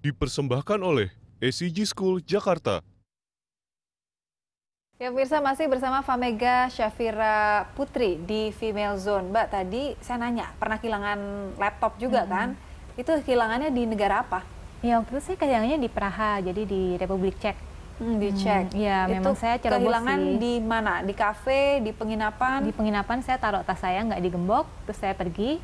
dipersembahkan oleh ACG School Jakarta. Ya pemirsa masih bersama Famega Syafira Putri di Female Zone. Mbak tadi saya nanya pernah kehilangan laptop juga hmm. kan? Itu kehilangannya di negara apa? Ya waktu itu saya kehilangannya di Praha, jadi di Republik Cek. Hmm, di Cek. Hmm, ya itu memang saya kehilangan sih. di mana? Di kafe, di penginapan? Di penginapan saya taruh tas saya nggak digembok, terus saya pergi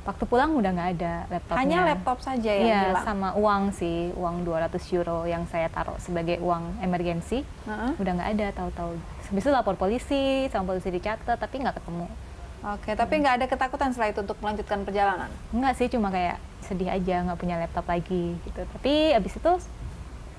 waktu pulang udah nggak ada laptop Hanya laptop saja yang ya, hilang. sama uang sih, uang 200 euro yang saya taruh sebagai uang emergensi. Uh -huh. Udah nggak ada tahu-tahu. Habis itu lapor polisi, sama polisi dicatat tapi nggak ketemu. Oke, tapi nggak ada ketakutan setelah itu untuk melanjutkan perjalanan? Nggak sih, cuma kayak sedih aja nggak punya laptop lagi gitu. Tapi abis itu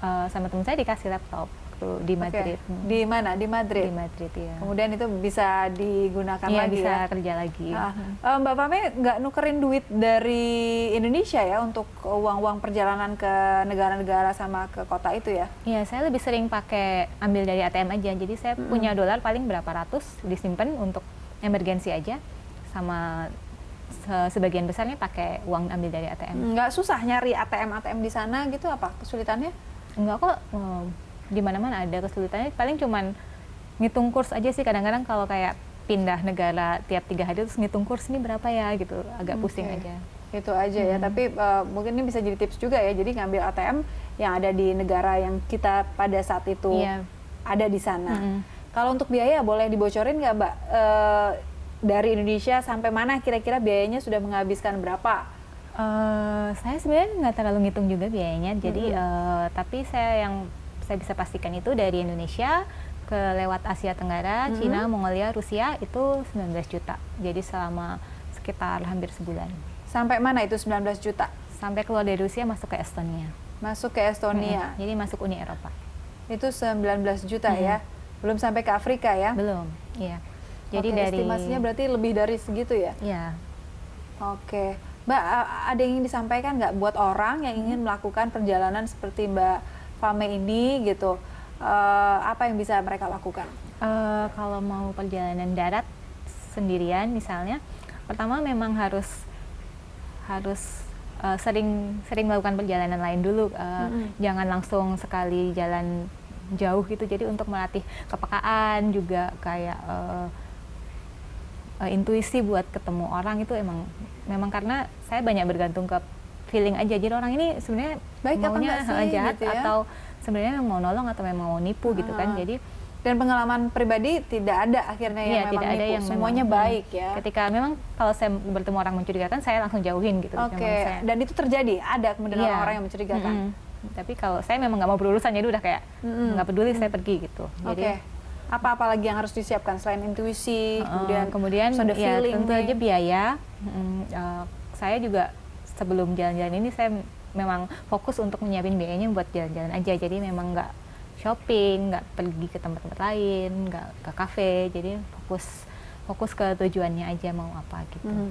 uh, sama teman saya dikasih laptop waktu gitu, di Madrid. Okay. Hmm. Di mana? Di Madrid. Di Madrid ya. Kemudian itu bisa digunakan iya, lagi bisa ya? kerja lagi. Ah. Eh, Mbak Pame nggak nukerin duit dari Indonesia ya untuk uang-uang perjalanan ke negara-negara sama ke kota itu ya? Iya, saya lebih sering pakai ambil dari ATM aja. Jadi saya hmm. punya dolar paling berapa ratus disimpan untuk emergensi aja sama sebagian besarnya pakai uang ambil dari ATM. Nggak susah nyari ATM ATM di sana gitu apa kesulitannya? Enggak kok di mana-mana ada kesulitannya paling cuman ngitung kurs aja sih kadang-kadang kalau kayak pindah negara tiap tiga hari terus ngitung kurs ini berapa ya gitu agak okay. pusing aja itu aja ya. hmm. ya tapi uh, mungkin ini bisa jadi tips juga ya jadi ngambil ATM yang ada di negara yang kita pada saat itu yeah. ada di sana hmm. kalau untuk biaya boleh dibocorin nggak mbak uh, dari Indonesia sampai mana kira-kira biayanya sudah menghabiskan berapa uh, saya sebenarnya nggak terlalu ngitung juga biayanya jadi hmm. uh, tapi saya yang saya bisa pastikan itu dari Indonesia ke lewat Asia Tenggara, -hmm. Cina, Mongolia, Rusia itu 19 juta. Jadi selama sekitar hampir sebulan. Sampai mana itu 19 juta? Sampai keluar dari Rusia masuk ke Estonia. Masuk ke Estonia. -hmm. Jadi masuk Uni Eropa. Itu 19 juta -hmm. ya. Belum sampai ke Afrika ya? Belum. Iya. Jadi Oke, dari estimasinya berarti lebih dari segitu ya? Iya. Oke. Mbak, ada yang ingin disampaikan nggak buat orang yang ingin melakukan perjalanan seperti Mbak FAME ini gitu? Uh, apa yang bisa mereka lakukan? Uh, kalau mau perjalanan darat sendirian misalnya, pertama memang harus harus uh, sering sering melakukan perjalanan lain dulu uh, mm-hmm. jangan langsung sekali jalan jauh gitu jadi untuk melatih kepekaan juga kayak uh, uh, intuisi buat ketemu orang itu emang memang karena saya banyak bergantung ke feeling aja jadi orang ini sebenarnya baik maunya apa sih, jahat gitu ya? atau sebenarnya mau nolong atau memang mau nipu gitu kan jadi dan pengalaman pribadi tidak ada akhirnya iya, yang ya, memang tidak nipu. ada yang semuanya memang, baik ya ketika memang kalau saya bertemu orang mencurigakan saya langsung jauhin gitu oke okay. dan itu terjadi ada kemudian yeah. orang yang mencurigakan -hmm. tapi kalau saya memang nggak mau berurusan jadi udah kayak nggak -hmm. peduli -hmm. saya pergi gitu jadi okay. apa apalagi yang harus disiapkan selain intuisi uh, kemudian kemudian ya, tentu aja biaya mm, uh, saya juga sebelum jalan-jalan ini saya memang fokus untuk menyiapin biayanya buat jalan-jalan aja jadi memang nggak shopping nggak pergi ke tempat-tempat lain nggak ke kafe jadi fokus fokus ke tujuannya aja mau apa gitu hmm.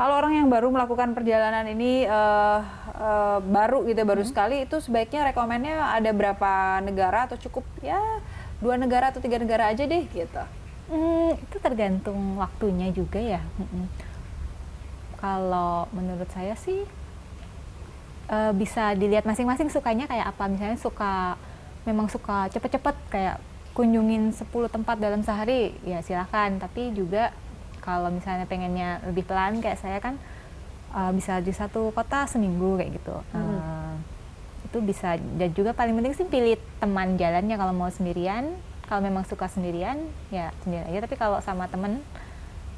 kalau orang yang baru melakukan perjalanan ini uh, uh, baru gitu baru hmm. sekali itu sebaiknya rekomennya ada berapa negara atau cukup ya dua negara atau tiga negara aja deh gitu hmm, itu tergantung waktunya juga ya hmm. hmm kalau menurut saya sih e, bisa dilihat masing-masing sukanya kayak apa misalnya suka memang suka cepet-cepet kayak kunjungin 10 tempat dalam sehari ya silahkan tapi juga kalau misalnya pengennya lebih pelan kayak saya kan e, bisa di satu kota seminggu kayak gitu hmm. Eh, itu bisa dan juga paling penting sih pilih teman jalannya kalau mau sendirian kalau memang suka sendirian ya sendirian aja tapi kalau sama temen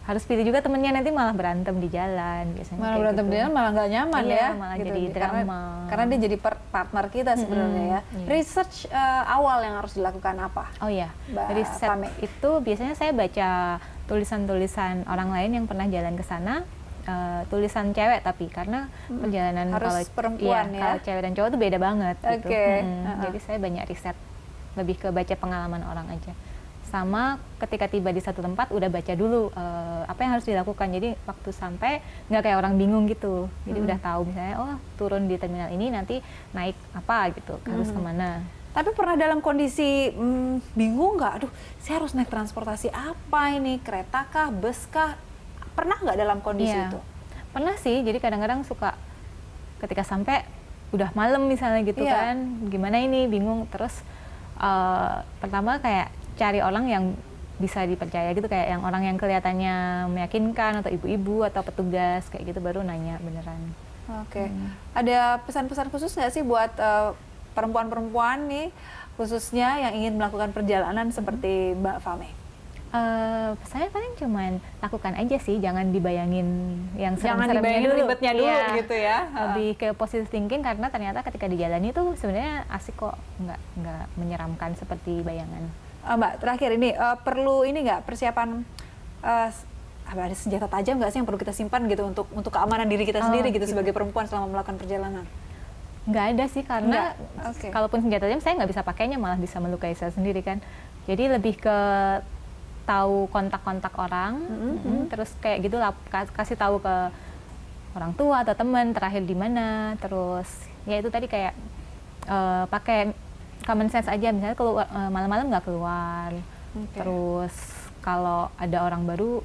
harus pilih juga temennya nanti malah berantem di jalan biasanya malah berantem gitu. di jalan malah nggak nyaman iya, ya malah gitu. jadi drama karena, dia jadi partner kita sebenarnya mm -hmm. ya yeah. research uh, awal yang harus dilakukan apa oh ya riset Pame. itu biasanya saya baca tulisan-tulisan orang lain yang pernah jalan ke sana Uh, tulisan cewek tapi karena hmm. perjalanan harus kalau perempuan ya, ya kalau cewek dan cowok itu beda banget okay. gitu. hmm, uh -huh. jadi saya banyak riset lebih ke baca pengalaman orang aja sama ketika tiba di satu tempat udah baca dulu uh, apa yang harus dilakukan jadi waktu sampai nggak kayak orang bingung gitu jadi hmm. udah tahu misalnya oh turun di terminal ini nanti naik apa gitu harus hmm. kemana tapi pernah dalam kondisi hmm, bingung nggak aduh saya harus naik transportasi apa ini kereta kah bus kah pernah nggak dalam kondisi yeah. itu pernah sih jadi kadang-kadang suka ketika sampai udah malam misalnya gitu yeah. kan gimana ini bingung terus uh, pertama kayak cari orang yang bisa dipercaya gitu kayak yang orang yang kelihatannya meyakinkan atau ibu-ibu atau petugas kayak gitu baru nanya beneran. Oke. Okay. Hmm. Ada pesan-pesan khusus nggak sih buat eh, perempuan-perempuan uh, nih khususnya yang ingin melakukan perjalanan seperti hmm. Mbak Fame? Uh, saya paling cuman lakukan aja sih, jangan dibayangin yang serem jangan dibayangin dulu. ribetnya dulu yeah. gitu ya. Lebih ke positive thinking karena ternyata ketika dijalani itu sebenarnya asik kok, nggak nggak menyeramkan seperti bayangan. Uh, Mbak, terakhir ini uh, perlu ini nggak persiapan uh, ada senjata tajam nggak sih yang perlu kita simpan gitu untuk untuk keamanan diri kita oh, sendiri gitu, gitu sebagai perempuan selama melakukan perjalanan? Nggak ada sih karena okay. kalaupun senjata tajam saya nggak bisa pakainya malah bisa melukai saya sendiri kan. Jadi lebih ke tahu kontak-kontak orang, mm -hmm. Mm -hmm. terus kayak gitu lah, kasih tahu ke orang tua atau teman terakhir di mana, terus ya itu tadi kayak uh, pakai common sense aja misalnya keluar eh, malam-malam nggak keluar okay. terus kalau ada orang baru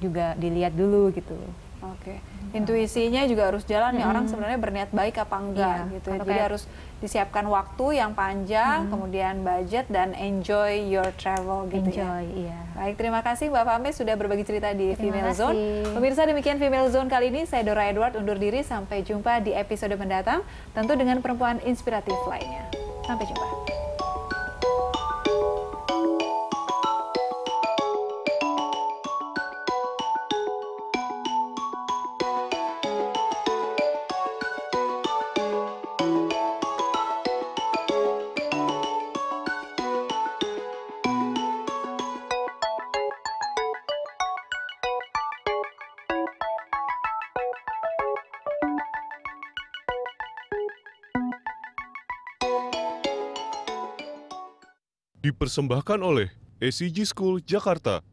juga dilihat dulu gitu Oke, okay. intuisinya juga harus jalan nih orang sebenarnya berniat baik apa enggak iya, gitu. Ya. Jadi kayak... harus disiapkan waktu yang panjang, -hmm. kemudian budget dan enjoy your travel gitu ya. enjoy, ya. Iya. Baik, terima kasih Mbak Fame sudah berbagi cerita di terima Female kasih. Zone. Pemirsa demikian Female Zone kali ini saya Dora Edward undur diri sampai jumpa di episode mendatang tentu dengan perempuan inspiratif lainnya. 那不就吧。Dipersembahkan oleh ACG School Jakarta.